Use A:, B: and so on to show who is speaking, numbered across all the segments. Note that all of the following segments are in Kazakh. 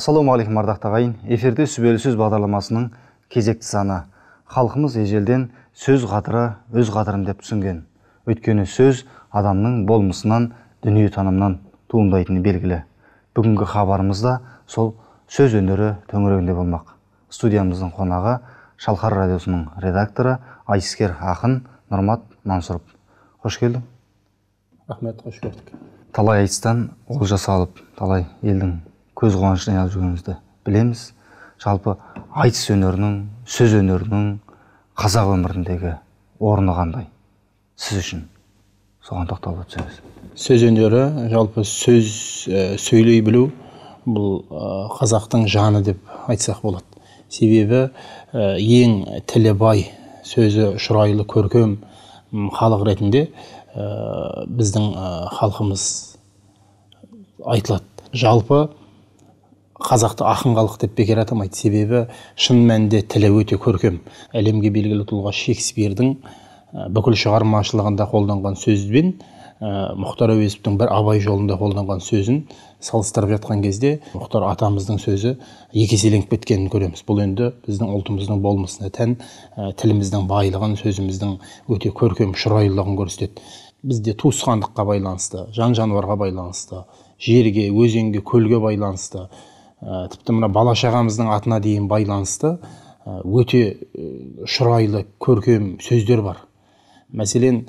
A: ассалаумағалейкум ардақты ағайын эфирде сүбелі сөз бағдарламасының кезекті саны халқымыз ежелден сөз қадыры өз қадірін деп түсінген өйткені сөз адамның болмысынан танымнан туындайтыны белгілі бүгінгі хабарымыз сол сөз өнері төңірегінде болмақ студиямыздың қонағы шалқар радиосының редакторы Айскер ақын нұрмат мансұров қош келдің
B: рахмет қош көрдік
A: талай айтыстан олжа салып талай елдің көз қуанышына айналып жүргенімізді білеміз жалпы айтыс өнерінің сөз өнерінің қазақ өміріндегі орны қандай сіз үшін соған тоқталып өтсеңіз сөз өнері
B: жалпы сөз ә, сөйлей білу бұл қазақтың жаны деп айтсақ болады себебі ең тілі бай сөзі шұрайлы көркем халық ретінде біздің халқымыз айтылады жалпы қазақты ақын халық деп бекер атамайды себебі шын мәнінде тілі өте көркем әлемге белгілі тұлға шекспирдің бүкіл шығармашылығында қолданған сөзбен ә, мұхтар әуезовтің бір абай жолында қолданған сөзін салыстырып жатқан кезде мұхтар атамыздың сөзі екі еселеніп кеткенін көреміз бұл енді біздің ұлтымыздың болмысына тән тіліміздің байлығын сөзіміздің өте көркем шұрайлылығын көрсетеді бізде туысқандыққа байланысты жан жануарға байланысты жерге өзенге көлге байланысты ә, тіпті мына бала шағамыздың атына дейін байланысты э, өте э, шұрайлы көркем сөздер бар мәселен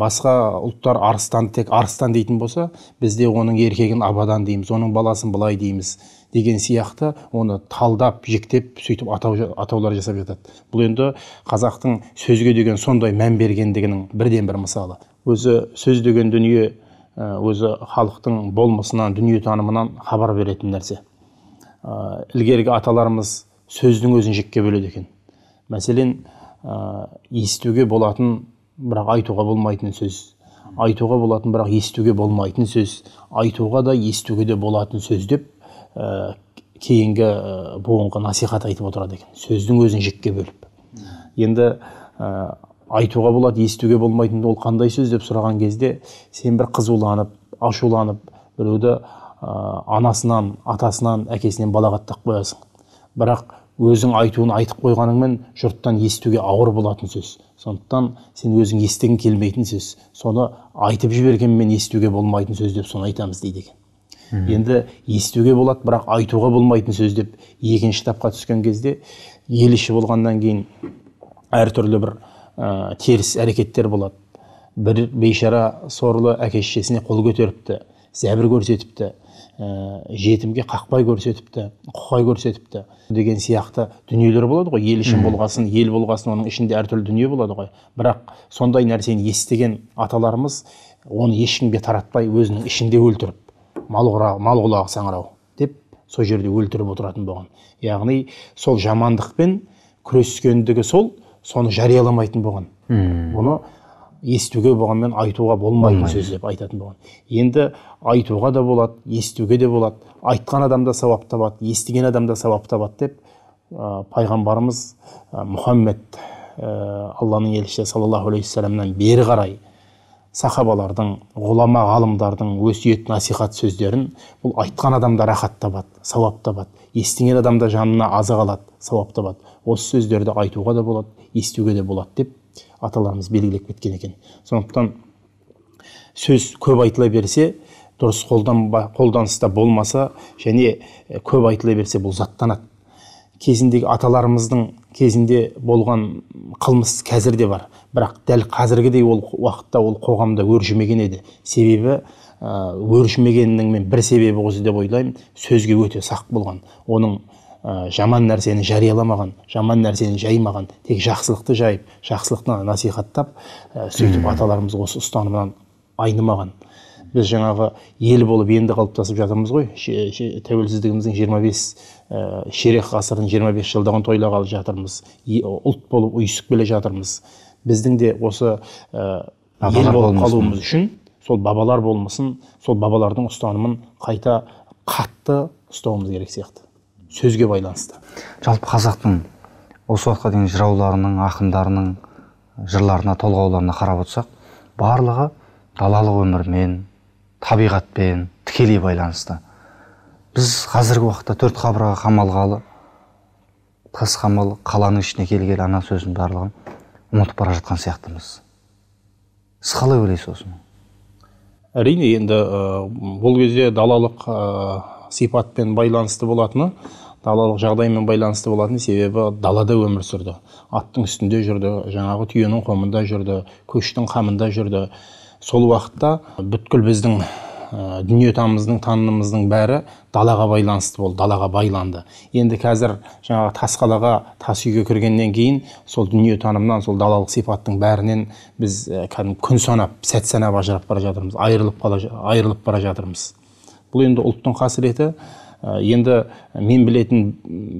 B: басқа ұлттар арыстан тек арыстан дейтін болса бізде оның еркегін абадан дейміз оның баласын былай дейміз деген сияқты оны талдап жіктеп сөйтіп атау, атаулар жасап жатады бұл енді қазақтың сөзге деген сондай мән бергендігінің бірден бір мысалы өзі сөз деген дүние өзі халықтың болмысынан дүниетанымынан хабар беретін нәрсе ә, э, ілгергі аталарымыз сөздің өзін жекке бөледі екен мәселен ә, естуге болатын бірақ айтуға болмайтын сөз айтуға болатын бірақ естуге болмайтын сөз айтуға да естуге де болатын сөз деп ә, кейінгі буынға насихат айтып отырады екен сөздің өзін жекке бөліп енді ә, айтуға болады естуге болмайтын ол қандай сөз деп сұраған кезде сен бір қызуланып ашуланып біреуді Ә, анасынан атасынан әкесінен балағаттап қоясың бірақ өзің айтуын айтып қойғаныңмен жұрттан естуге ауыр болатын сөз сондықтан сен өзің естігің келмейтін сөз соны айтып жібергенмен естуге болмайтын сөз деп соны айтамыз дейді екен енді естуге болады бірақ айтуға болмайтын сөз деп екінші тапқа түскен кезде ел іші болғаннан кейін әртүрлі бір ә, теріс әрекеттер болады бір бейшара сорлы әке шешесіне қол көтеріпті зәбір көрсетіпті Э, жетімге қақпай көрсетіпті құқай көрсетіпті деген сияқты дүниелер болады ғой ел үшін болғасын ел болғасын оның ішінде әртүрлі дүние болады ғой бірақ сондай нәрсені естіген аталарымыз оны ешкімге таратпай өзінің ішінде өлтіріп мал мал құлағы саңырау деп сол жерде өлтіріп отыратын болған яғни сол жамандықпен күрескендігі сол соны жарияламайтын болған мм бұны естуге болғанмен айтуға болмайтын сөз деп айтатын болған енді айтуға да болады естуге де болады айтқан адам да сауап табады естіген адам да сауап табады деп ә, пайғамбарымыз ә, мұхаммед алланың елшісі саллаллаху алейхи уассаламнан бері қарай сахабалардың ғұлама ғалымдардың өсиет насихат сөздерін бұл айтқан адам да рахат табады сауап табады естіген адамда жанына азық алады сауап табады осы сөздерді айтуға да болады естуге де болады деп аталарымыз белгілеп кеткен екен сондықтан сөз көп айтыла берсе дұрыс қолданба, қолданыста болмаса және көп айтыла берсе бұл заттанады кезіндегі аталарымыздың кезінде болған қылмыс қазір де бар бірақ дәл қазіргідей ол уақытта ол қоғамда өршімеген еді себебі өршімегенінің мен бір себебі осы деп ойлаймын сөзге өте сақ болған оның Ә, жаман нәрсені жарияламаған жаман нәрсені жаймаған тек жақсылықты жайып жақсылықты насихаттап ә, сөйтіп аталарымыз осы ұстанымнан айнымаған біз жаңағы ел болып енді қалыптасып жатырмыз ғой тәуелсіздігіміздің 25 бес ә, ширек ғасырдың 25 бес жылдығын тойлағалы жатырмыз ұлт болып ұйысып келе жатырмыз біздің де осы ә, ел болып қалуымыз үшін сол бабалар болмысын сол бабалардың ұстанымын қайта қатты ұстауымыз керек сияқты сөзге байланысты
A: жалпы қазақтың осы уақытқа дейін жырауларының ақындарының жырларына толғауларына қарап отырсақ барлығы далалық өмірмен табиғатпен тікелей байланысты біз қазіргі уақытта төрт қабырға қамалғалы тас қамал қаланың ішіне келгелі ана сөздің барлығын ұмытып бара жатқан сияқтымыз сіз қалай ойлайсыз осыны
B: әрине енді ол бұл кезде далалық сипатпен байланысты болатыны далалық жағдаймен байланысты болатын себебі далада өмір сүрді аттың үстінде жүрді жаңағы түйенің қомында жүрді көштің қамында жүрді сол уақытта бүткіл біздің ә, дүниетанымымыздың танымымыздың бәрі далаға байланысты болды далаға байланды енді қазір жаңағы тасқалаға тас үйге кіргеннен кейін сол дүниетанымнан сол далалық сипаттың бәрінен біз ә, кәдімгі күн санап сәт санап ажырап бара жатырмыз айырылып, айырылып бара жатырмыз бұл енді ұлттың қасіреті ә, енді мен білетін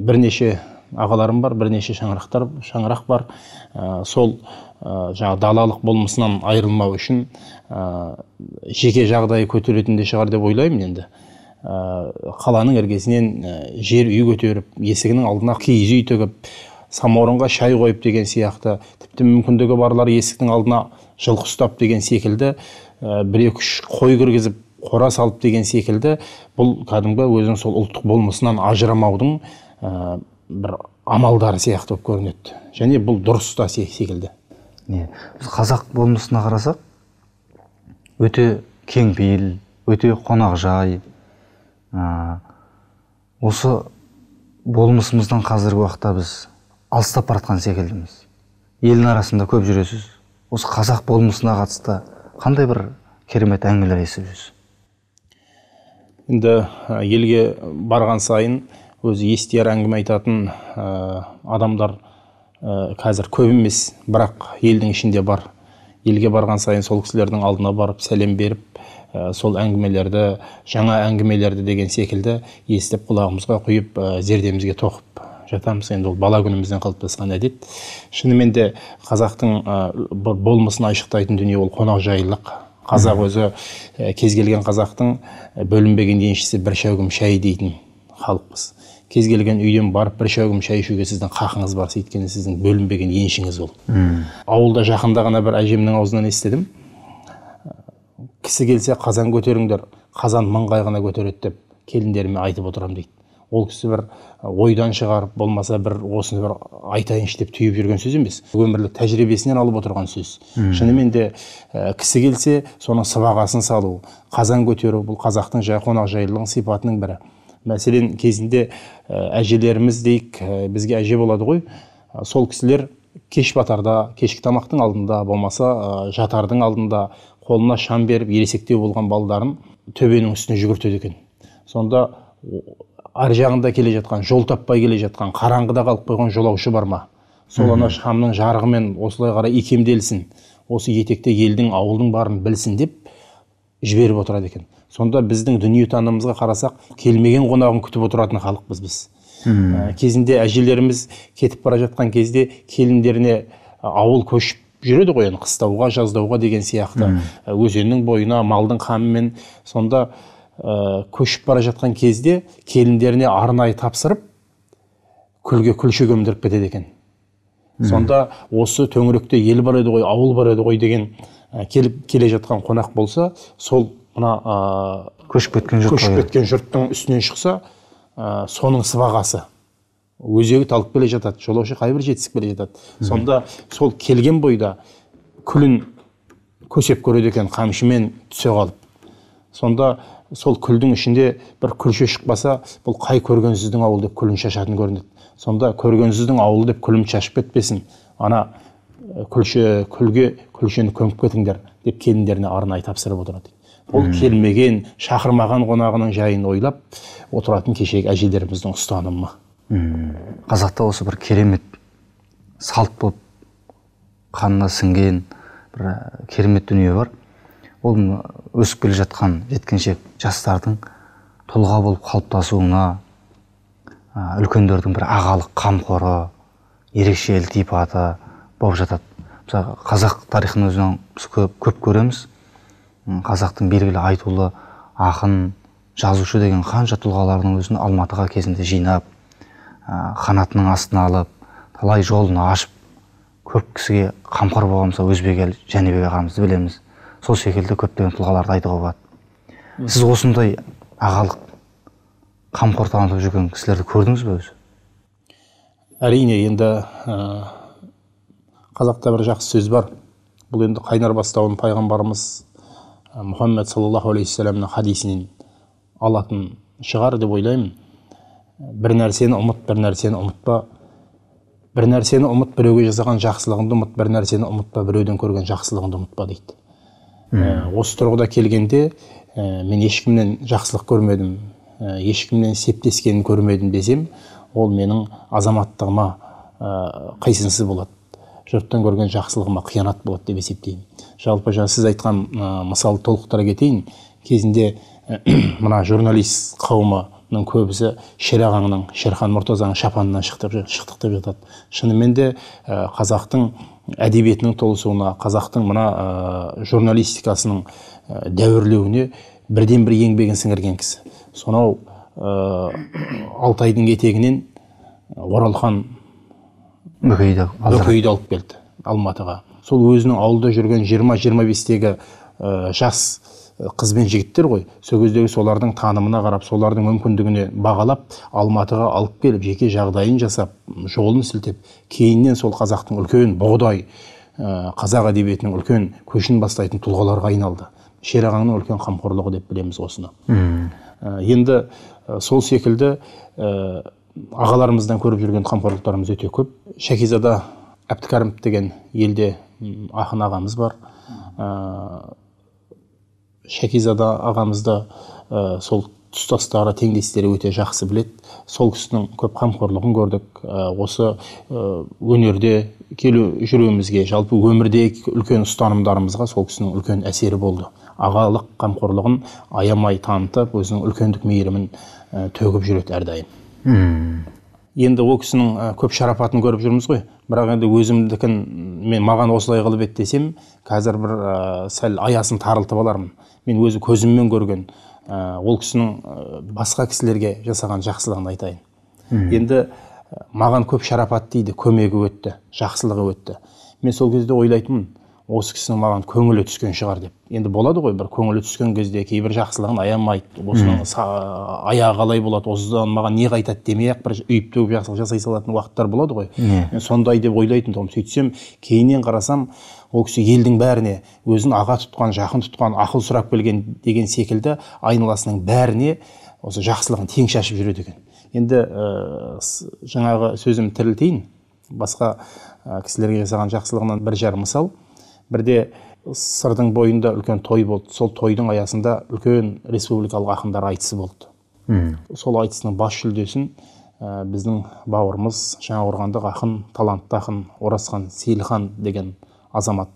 B: бірнеше ағаларым бар бірнеше шаңырақтар шаңырақ бар ә, сол ә, далалық болмысынан айырылмау үшін ә, жеке жағдайы көтеретін де шығар деп ойлаймын енді қаланың іргесінен жер үй көтеріп есігінің алдына киіз үй тігіп самаурынға шай қойып деген сияқты тіпті мүмкіндігі барлар есіктің алдына жылқы ұстап деген секілді бір екі үш қой кіргізіп қора салып деген секілді бұл кәдімгі өзінің сол ұлттық болмысынан ажырамаудың ә, бір амалдары сияқты болып көрінеді және бұл дұрыс та секілді
A: не біз қазақ болмысына қарасақ өте кеңпейіл өте қонақжай ә, осы болмысымыздан қазіргі уақытта біз алыстап бара жатқан секілдіміз елдің арасында көп жүресіз осы қазақ болмысына қатысты қандай бір керемет әңгімелер естіп жүрсіз
B: енді елге барған сайын өзі естияр әңгіме айтатын адамдар қазір көп емес бірақ елдің ішінде бар елге барған сайын сол кісілердің алдына барып сәлем беріп сол әңгімелерді жаңа әңгімелерді деген секілді естіп құлағымызға құйып зердемізге тоқып жатамыз енді ол бала күнімізден қалыптасқан әдет шынымен де қазақтың ә, болмысын айшықтайтын дүние ол қонақжайлылық қазақ өзі кез келген қазақтың бөлінбеген еншісі бір шәугім шай дейтін халықпыз кез келген үйден барып бір шәугім шай ішуге сіздің хақыңыз бар өйткені сіздің бөлінбеген еншіңіз ол ауылда жақында ғана бір әжемнің аузынан естідім кісі келсе қазан көтеріңдер қазан маңқайғына көтереді деп келіндеріме айтып отырамын дейді ол кісі бір ойдан шығарып болмаса бір осыны бір айтайыншы деп түйіп жүрген сөз емес өмірлік тәжірибесінен алып отырған сөз шынымен де ә, кісі келсе соның сыбағасын салу қазан көтеру бұл қазақтың жай қонақжайлылығының сипатының бірі мәселен кезінде ә, әжелеріміз дейік ә, бізге әже болады ғой ә, сол кісілер кеш батарда кешкі тамақтың алдында болмаса ә, жатардың алдында қолына шам беріп ересектеу болған балдарын төбенің үстіне жүгіртеді екен сонда ар жағында келе жатқан жол таппай келе жатқан қараңғыда қалып қойған жолаушы бар ма сол ана шамның жарығымен осылай қарай икемделсін осы етекте елдің ауылдың барын білсін деп жіберіп отырады екен сонда біздің дүниетанымымызға қарасақ келмеген қонағын күтіп отыратын халықпыз біз ә, кезінде әжелеріміз кетіп бара жатқан кезде келіндеріне ауыл көшіп жүреді ғой енді қыстауға жаздауға деген сияқты ә, өзеннің бойына малдың қамымен сонда ә, көшіп бара жатқан кезде келіндеріне арнайы тапсырып күлге күлше көмдіріп кетеді екен сонда осы төңіректе ел бар еді ғой ауыл бар еді ғой деген ә, келіп келе жатқан қонақ болса сол мына ә,
A: көшіп кеткен жұрт көшіп
B: кеткен жұрттың үстінен шықса соның сыбағасы өзегі талып келе жатады жолаушы қайбір жетісіп келе жатады сонда сол келген бойда күлін көсеп көреді екен қамшымен түсе қалып сонда сол күлдің ішінде бір күлше шықпаса бұл қай көргенсіздің ауылы деп күлін шашатын көрінеді сонда көргенсіздің ауылы деп күлім шашып кетпесін ана күлше күлге күлшені көміп кетіңдер деп келіндеріне арнайы тапсырып отырады ол келмеген шақырмаған қонағының жайын ойлап отыратын кешегі әжелеріміздің ұстанымы
A: қазақта осы бір керемет салт болып қанына сіңген бір керемет дүние бар ол өсіп келе жатқан жеткіншек жастардың тұлға болып қалыптасуына ә, үлкендердің бір ағалық қамқоры ерекше ілтипаты болып жатады мысалы қазақ тарихын өзінен көп, көп көреміз қазақтың белгілі айтулы ақын жазушы деген қанша тұлғалардың өзін алматыға кезінде жинап ә, қанатының астына алып талай жолын ашып көп кісіге қамқор болған мысалы өзбек әлі жәнібек ағамызды білеміз сол секілді көптеген тұлғаларды айтуға болады сіз осындай ағалық қамқор танытып жүрген кісілерді көрдіңіз бе өзі
B: әрине енді ә, қазақта бір жақсы сөз бар бұл енді қайнар бастауын пайғамбарымыз ә, мұхаммед саллаллаху алейхи вассаламның хадисінен алатын шығар деп ойлаймын бір нәрсені ұмыт бір нәрсені ұмытпа бір нәрсені ұмыт біреуге жасаған жақсылығыңды ұмыт бір нәрсені ұмытпа біреуден көрген жақсылығыңды ұмытпа дейді ә, осы тұрғыда келгенде ә, мен ешкімнен жақсылық көрмедім ә, ешкімнен септескенін көрмедім десем ол менің азаматтығыма ә, қисынсыз болады жұрттан көрген жақсылығыма қиянат болады деп есептеймін жалпы жаңа сіз айтқан ә, мысалды толықтыра кетейін кезінде ә, мына журналист қауымының көбісі ағаңның шерхан мұртазаның шапанынан шықтық, шықтық деп жатады шынымен де ә, қазақтың әдебиетінің толысуына қазақтың мына ә, журналистикасының ә, дәуірлеуіне бірден бір еңбегін сіңірген кісі сонау ә, алтайдың етегінен ә, оралхан бөкейді алып келді алматыға сол өзінің ауылда жүрген 20-25-тегі ә, жас қыз бен жігіттер ғой сол кездегі солардың танымына қарап солардың мүмкіндігіне бағалап алматыға алып келіп жеке жағдайын жасап жолын сілтеп кейіннен сол қазақтың үлкен бұғдай ә, қазақ әдебиетінің үлкен көшін бастайтын тұлғаларға айналды шерағаңның үлкен қамқорлығы деп білеміз осыны ә, енді ә, сол секілді ағаларымыздан көріп жүрген қамқорлықтарымыз өте көп шәкизада әбдікәрімов деген елде ақын ағамыз бар шәкизада ағамызды ә, сол тұстастары теңдестері өте жақсы білет. сол кісінің көп қамқорлығын көрдік ә, осы э, өнерде келу жүруімізге жалпы өмірде үлкен ұстанымдарымызға сол кісінің үлкен әсері болды ағалық қамқорлығын аямай танытып өзінің үлкендік мейірімін ә, төгіп жүреді әрдайым hmm. енді ол кісінің көп шарапатын көріп жүрміз ғой бірақ енді өзімдікін мен маған осылай қылып ет десем қазір бір ә, сәл аясын тарылтып алармын мен өзі көзіммен көрген ә, ол кісінің ә, басқа кісілерге жасаған жақсылығын айтайын енді ә, маған көп шарапат дейді көмегі өтті жақсылығы өтті мен сол кезде ойлайтынмын осы кісінің маған көңілі түскен шығар деп енді болады ғой бір көңілі түскен кезде кейбір жақсылығын аямайды осының аяғы қалай болады осыдан маған не қайтады демей ақ бір үйіп төгіп жақсылық жасай салатын уақыттар болады ғой мен сондай деп ойлайтын тұғынмын сөйтсем кейіннен қарасам ол кісі елдің бәріне өзін аға тұтқан жақын тұтқан ақыл сұрап келген деген секілді айналасының бәріне осы жақсылығын тең шашып жүреді екен енді ә, жаңағы сөзім тірілтейін басқа ә, кісілерге жасаған жақсылығынан бір жарым мысал бірде сырдың бойында үлкен той болды сол тойдың аясында үлкен республикалық ақындар айтысы болды Үм. сол айтысының бас жүлдесін ә, біздің бауырымыз жаңақорғандық ақын талантты ақын оразхан сейілхан деген азамат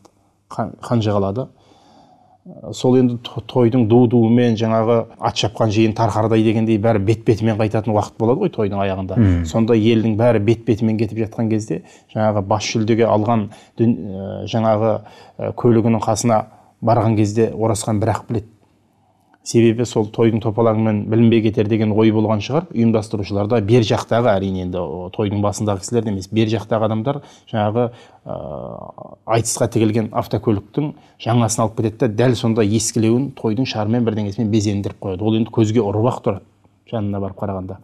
B: қан, жағалады ә, сол енді тойдың ду дуымен жаңағы ат шапқан жиын тарқардай дегендей бәрі бет бетімен қайтатын уақыт болады ғой тойдың аяғында сонда елдің бәрі бет бетімен кетіп жатқан кезде жаңағы бас жүлдеге алған ә, жаңағы ә, көлігінің қасына барған кезде оразхан бірақ білет себебі сол тойдың топалаңымен білінбей кетер деген ой болған шығар ұйымдастырушыларда бер жақтағы әрине енді тойдың басындағы кісілер емес бер жақтағы адамдар жаңағы ә, айтысқа тігілген автокөліктің жаңасын алып кетеді да дәл сонда ескілеуін тойдың шарымен бірдеңесімен безендіріп қояды ол енді көзге ұрып ақ тұрады жанына барып қарағанда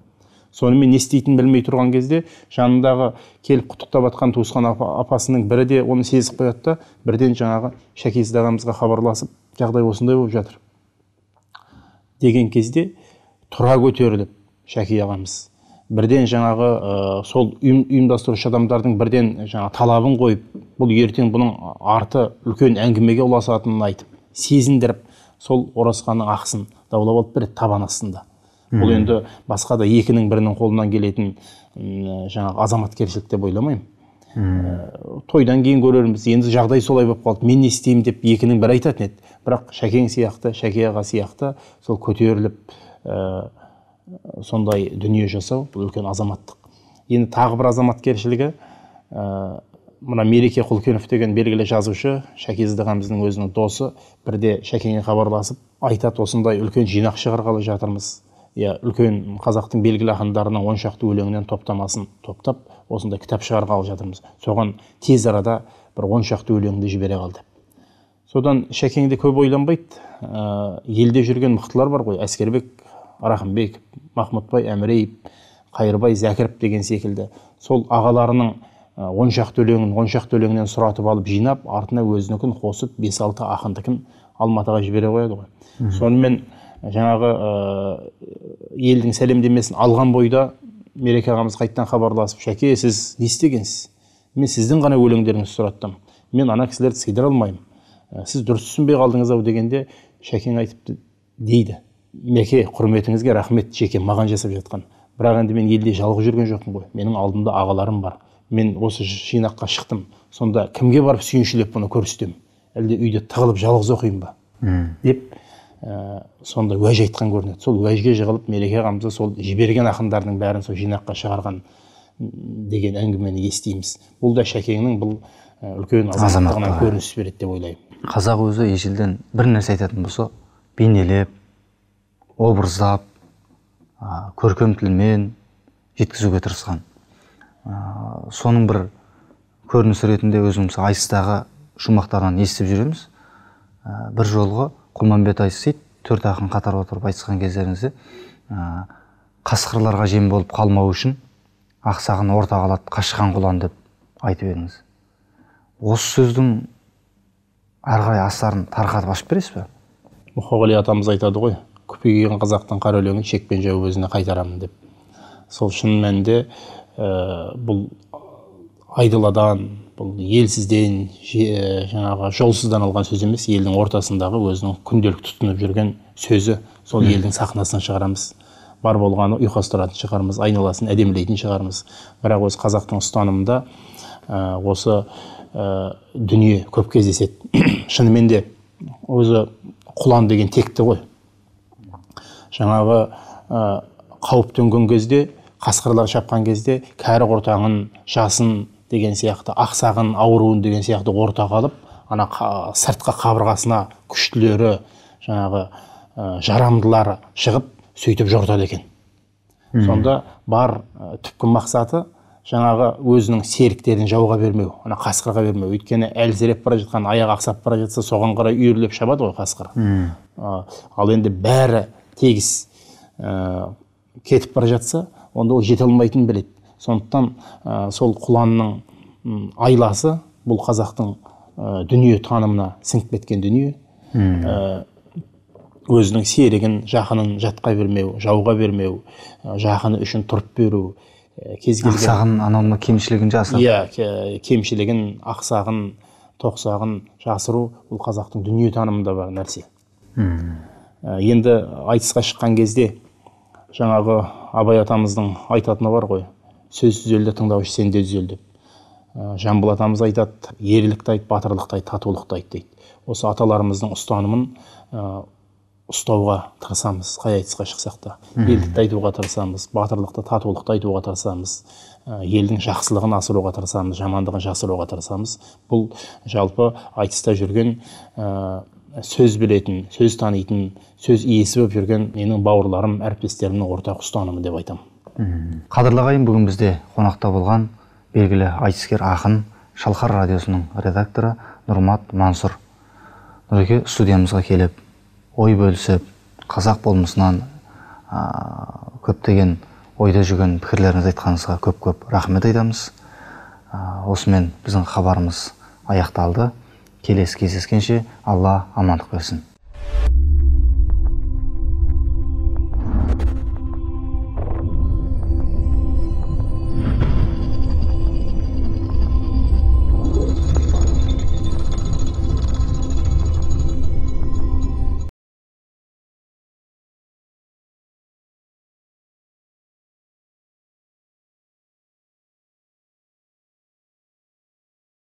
B: сонымен не істейтінін білмей тұрған кезде жанындағы келіп құттықтап жатқан туысқан апа, апасының бірі де оны сезіп қояды да бірден жаңағы шәкизада ағамызға хабарласып жағдай осындай болып жатыр деген кезде тұра көтеріліп шәки ағамыз бірден жаңағы ә, сол ұйымдастырушы адамдардың бірден жаңа талабын қойып бұл ертең бұның арты үлкен әңгімеге ұласатынын айтып сезіндіріп сол оразханның ақысын даулап алып береді табан астында бұл енді басқа да екінің бірінің қолынан келетін жаңағы азаматкершілік деп ойламаймын ә, тойдан кейін көрерміз енді жағдай солай болып қалды мен не істеймін деп екінің бірі айтатын еді бірақ шәкең сияқты шәке аға сияқты сол көтеріліп ә, сондай дүние жасау бұл үлкен азаматтық енді тағы бір азаматкершілігі ә, мына мереке құлкенов деген белгілі жазушы шәке өзінің досы бірде шәкеңе хабарласып айтады осындай үлкен жинақ шығарғалы жатырмыз иә үлкен қазақтың белгілі ақындарының он шақты өлеңінен топтамасын топтап осындай кітап шығарғалы жатырмыз соған тез арада бір он шақты өлеңді жібере қал деп содан шәкеңде көп ойланбайды ә, елде жүрген мықтылар бар ғой әскербек рахымбеков махмұтбай әміреев қайырбай зәкіров деген секілді сол ағаларының ә, он шақты өлеңін он шақты сұратып алып жинап артына өзінікін қосып бес алты ақындыкін алматыға жібере қояды ғой сонымен ә, жаңағы ә, елдің сәлемдемесін алған бойда мереке ағамыз қайтадан хабарласып шәке сіз не істегенсіз мен сіздің ғана өлеңдеріңізді сұраттым мен ана кісілерді сыйдыра алмаймын ә, сіз дұрыс түсінбей қалдыңыз ау дегенде шәкең айтыпты дейді мәке құрметіңізге рахмет шеке маған жасап жатқан бірақ енді мен елде жалғыз жүрген жоқпын ғой менің алдымда ағаларым бар мен осы жинаққа шықтым сонда кімге барып сүйіншілеп бұны көрсетемін әлде үйде тығылып жалғыз оқимын ба деп ә, сонда уәж айтқан көрінеді сол уәжге жығылып мереке қамза сол жіберген ақындардың бәрін сол жинаққа шығарған деген әңгімені естиміз бұл да шәкеңнің бұл үлкен азаматтығынан көрініс береді деп ойлаймын
A: қазақ өзі ежелден бір нәрсе айтатын болса бейнелеп образдап ә, көркем тілмен жеткізуге тырысқан ә, соның бір көрінісі ретінде өзіміз айтыстағы шумақтардан естіп жүреміз ә, бір жолғы құлманбет дейді төрт ақын қатар отырып айтысқан кездеріңізде ә, қасқырларға жем болып қалмау үшін ақсағын ортаға алады қашқан құлан деп айтып едіңіз осы сөздің әрі қарай астарын тарқатып ашып бересіз бе
B: мұқағали атамыз айтады ғой күпейген қазақтың қара өлеңін шекпен жауып өзіне қайтарамын деп сол шын мәнінде ә, бұл айдаладан бұл елсізден э, жаңағы жолсыздан алған сөз емес елдің ортасындағы өзінің күнделікті тұтынып жүрген сөзі сол елдің сахнасынан шығарамыз бар болғаны ұйқастыратын шығармыз айналасын әдемілейтін шығармыз бірақ өзі қазақтың ұстанымында ә, осы ә, дүние көп кездеседі шынымен де өзі құлан деген текті ғой жаңағы ә, қауіп төнген кезде қасқырлар шапқан кезде кәрі құртаңын жасын деген сияқты ақсағын ауруын деген сияқты орта қалып, ана қа, сыртқы қабырғасына күштілері жаңағы ә, жарамдылары шығып сөйтіп жортады екен сонда бар ә, түпкі мақсаты жаңағы өзінің серіктерін жауға бермеу ана қасқырға бермеу өйткені әлсіреп бара жатқан аяғы ақсап бара жатса соған қарай үйірлеп шабады ғой қасқыр ал енді бәрі тегіс ә, кетіп бара жатса онда ол жете алмайтынын біледі сондықтан ә, сол құланның айласы бұл қазақтың ә, дүние танымына сіңіп кеткен дүние
A: ә,
B: өзінің серігін жақынын жатқа бермеу жауға бермеу жақыны үшін тұрып беру Э, кез келген ақсағын
A: анау кемшілігін жасыру иә
B: кемшілігін ақсағын тоқсағын жасыру ол қазақтың дүниетанымында бар нәрсе э, енді айтысқа шыққан кезде жаңағы абай атамыздың айтатыны бар ғой сөз түзелді тыңдаушы сен де түзел деп
A: э,
B: жамбыл атамыз айтады ерлікті айт батырлықты айт татулықты айт дейді осы аталарымыздың ұстанымын ұстауға тырысамыз қай айтысқа шықсақ та елдікті айтуға тырысамыз батырлықты татулықты айтуға тырысамыз ә, елдің жақсылығын асыруға тырысамыз жамандығын жасыруға тырысамыз бұл жалпы айтыста жүрген ә, сөз білетін сөз танитын сөз иесі болып жүрген менің бауырларым әріптестерімнің ортақ ұстанымы деп
A: айтамын қадірлі ағайын бүгін бізде қонақта болған белгілі айтыскер ақын шалқар радиосының редакторы нұрмат мансұр нұреке студиямызға келіп ой бөлісіп қазақ болмысынан ә, көптеген ойда жүрген пікірлеріңізді айтқаныңызға көп көп рахмет айтамыз ә, осымен біздің хабарымыз аяқталды келесі кездескенше алла амандық берсін